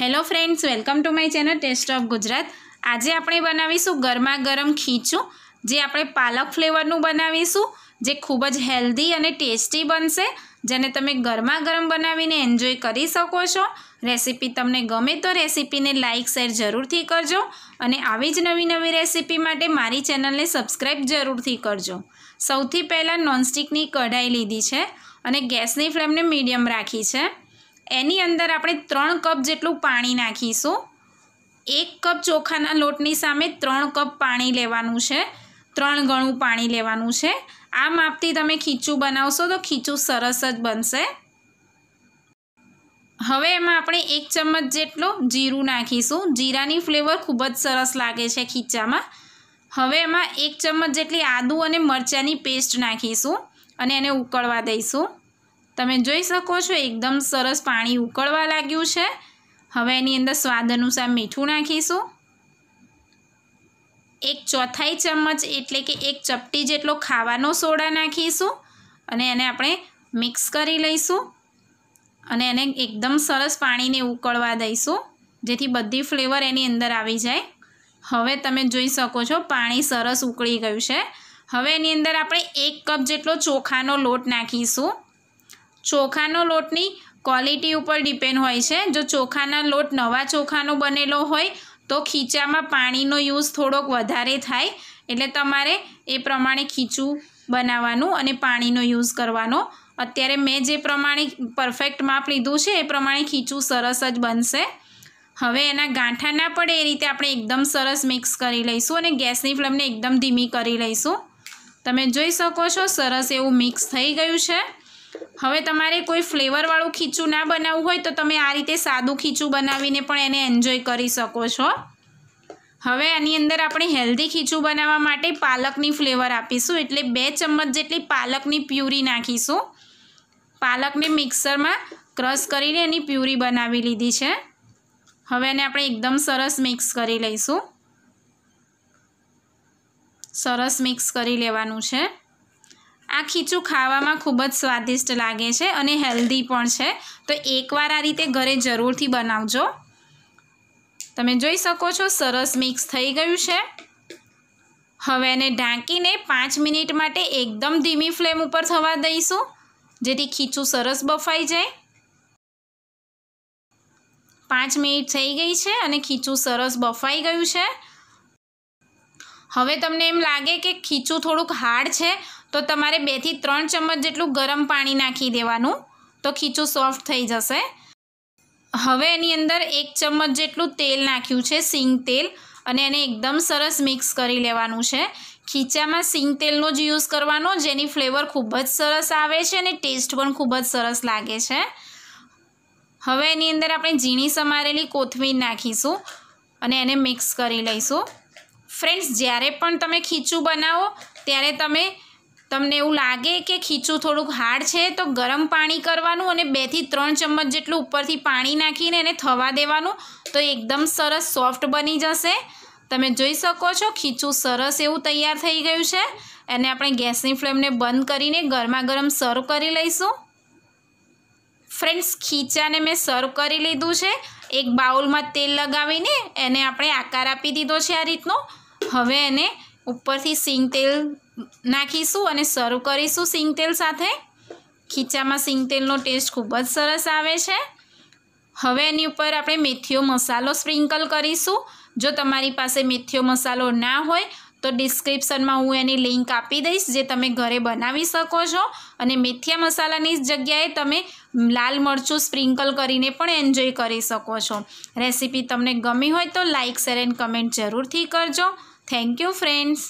hello friends welcome to my channel taste of Gujarat આજે આપણે બનાવીશું ગરમા ગરમ ખીચું જે આપણે પાલક ફ્લેવરનું બનાવીશું જે ખૂબ જ હેલ્ધી અને ટેસ્ટી બનશે જેને તમે ગરમા ગરમ બનાવીને એન્જોય કરી શકો છો રેસીપી તમને ગમે તો રેસીપીને લાઇક શેર જરૂરથી કરજો અને આવી જ નવી નવી રેસીપી માટે મારી ચેનલને સબસ્ક્રાઈબ જરૂરથી કરજો સૌથી પહેલાં નોનસ્ટિકની કઢાઈ લીધી છે અને ગેસની ફ્લેમને મીડિયમ રાખી છે એની અંદર આપણે ત્રણ કપ જેટલું પાણી નાખીશું એક કપ ચોખાના લોટની સામે ત્રણ કપ પાણી લેવાનું છે ત્રણ ગણું પાણી લેવાનું છે આ માપથી તમે ખીચું બનાવશો તો ખીચું સરસ જ બનશે હવે એમાં આપણે એક ચમચ જેટલો જીરું નાખીશું જીરાની ફ્લેવર ખૂબ જ સરસ લાગે છે ખીચામાં હવે એમાં એક ચમચ જેટલી આદું અને મરચાંની પેસ્ટ નાખીશું અને એને ઉકળવા દઈશું તમે જોઈ શકો છો એકદમ સરસ પાણી ઉકળવા લાગ્યું છે હવે એની અંદર સ્વાદ અનુસાર મીઠું નાખીશું એક ચોથાઈ ચમચ એટલે કે એક ચપટી જેટલો ખાવાનો સોડા નાખીશું અને એને આપણે મિક્સ કરી લઈશું અને એને એકદમ સરસ પાણીને ઉકળવા દઈશું જેથી બધી ફ્લેવર એની અંદર આવી જાય હવે તમે જોઈ શકો છો પાણી સરસ ઉકળી ગયું છે હવે એની અંદર આપણે એક કપ જેટલો ચોખાનો લોટ નાખીશું ચોખાનો લોટની ક્વોલિટી ઉપર ડિપેન્ડ હોય છે જો ચોખાના લોટ નવા ચોખાનો બનેલો હોય તો ખીચામાં પાણીનો યુઝ થોડોક વધારે થાય એટલે તમારે એ પ્રમાણે ખીચું બનાવવાનું અને પાણીનો યુઝ કરવાનો અત્યારે મેં જે પ્રમાણે પરફેક્ટ માપ લીધું છે એ પ્રમાણે ખીચું સરસ જ બનશે હવે એના ગાંઠા ના પડે એ રીતે આપણે એકદમ સરસ મિક્સ કરી લઈશું અને ગેસની ફ્લેમને એકદમ ધીમી કરી લઈશું તમે જોઈ શકો છો સરસ એવું મિક્સ થઈ ગયું છે હવે તમારે કોઈ ફ્લેવરવાળું ખીચું ના બનાવવું હોય તો તમે આ રીતે સાદું ખીચું બનાવીને પણ એને એન્જોય કરી શકો છો હવે આની અંદર આપણે હેલ્ધી ખીચું બનાવવા માટે પાલકની ફ્લેવર આપીશું એટલે બે ચમચ જેટલી પાલકની પ્યુરી નાખીશું પાલકને મિક્સરમાં ક્રશ કરીને એની પ્યુરી બનાવી લીધી છે હવે એને આપણે એકદમ સરસ મિક્સ કરી લઈશું સરસ મિક્સ કરી લેવાનું છે આ ખીચું ખાવામાં ખૂબ જ સ્વાદિષ્ટ લાગે છે અને હેલ્ધી પણ છે તો એકવાર આ રીતે ઘરે જરૂરથી બનાવજો તમે જોઈ શકો છો સરસ મિક્સ થઈ ગયું છે હવે એને ઢાંકીને પાંચ મિનિટ માટે એકદમ ધીમી ફ્લેમ ઉપર થવા દઈશું જેથી ખીચું સરસ બફાઈ જાય પાંચ મિનિટ થઈ ગઈ છે અને ખીચું સરસ બફાઈ ગયું છે હવે તમને એમ લાગે કે ખીચું થોડુંક હાર્ડ છે તો તમારે બેથી ત્રણ ચમચ જેટલું ગરમ પાણી નાખી દેવાનું તો ખીચું સોફ્ટ થઈ જશે હવે એની અંદર એક ચમચ જેટલું તેલ નાખ્યું છે સિંગ તેલ અને એને એકદમ સરસ મિક્સ કરી લેવાનું છે ખીચામાં સિંગ તેલનો જ યુઝ કરવાનો જેની ફ્લેવર ખૂબ જ સરસ આવે છે અને ટેસ્ટ પણ ખૂબ જ સરસ લાગે છે હવે એની અંદર આપણે ઝીણી સમારેલી કોથમીર નાખીશું અને એને મિક્સ કરી લઈશું ફ્રેન્ડ્સ જ્યારે પણ તમે ખીચું બનાવો ત્યારે તમે તમને એવું લાગે કે ખીચું થોડુંક હાર્ડ છે તો ગરમ પાણી કરવાનું અને બેથી ત્રણ ચમચ જેટલું ઉપરથી પાણી નાખીને એને થવા દેવાનું તો એકદમ સરસ સોફ્ટ બની જશે તમે જોઈ શકો છો ખીચું સરસ એવું તૈયાર થઈ ગયું છે એને આપણે ગેસની ફ્લેમને બંધ કરીને ગરમા ગરમ સર્વ કરી લઈશું ફ્રેન્ડ્સ ખીચાને મેં સર્વ કરી લીધું છે એક બાઉલમાં તેલ લગાવીને એને આપણે આકાર આપી દીધો છે આ રીતનો હવે એને ઉપરથી સિંગ તેલ નાખીશું અને સર્વ કરીશું સિંગતેલ સાથે ખીચામાં સિંગતેલનો ટેસ્ટ ખૂબ જ સરસ આવે છે હવે એની ઉપર આપણે મેથીઓ મસાલો સ્પ્રિંકલ કરીશું જો તમારી પાસે મેથીઓ મસાલો ના હોય તો ડિસ્ક્રિપ્શનમાં હું એની લિંક આપી દઈશ જે તમે ઘરે બનાવી શકો છો અને મેથીયા મસાલાની જગ્યાએ તમે લાલ મરચું સ્પ્રિંકલ કરીને પણ એન્જોય કરી શકો છો રેસીપી તમને ગમી હોય તો લાઇક શેર એન્ડ કમેન્ટ જરૂરથી કરજો થેન્ક યુ ફ્રેન્ડ્સ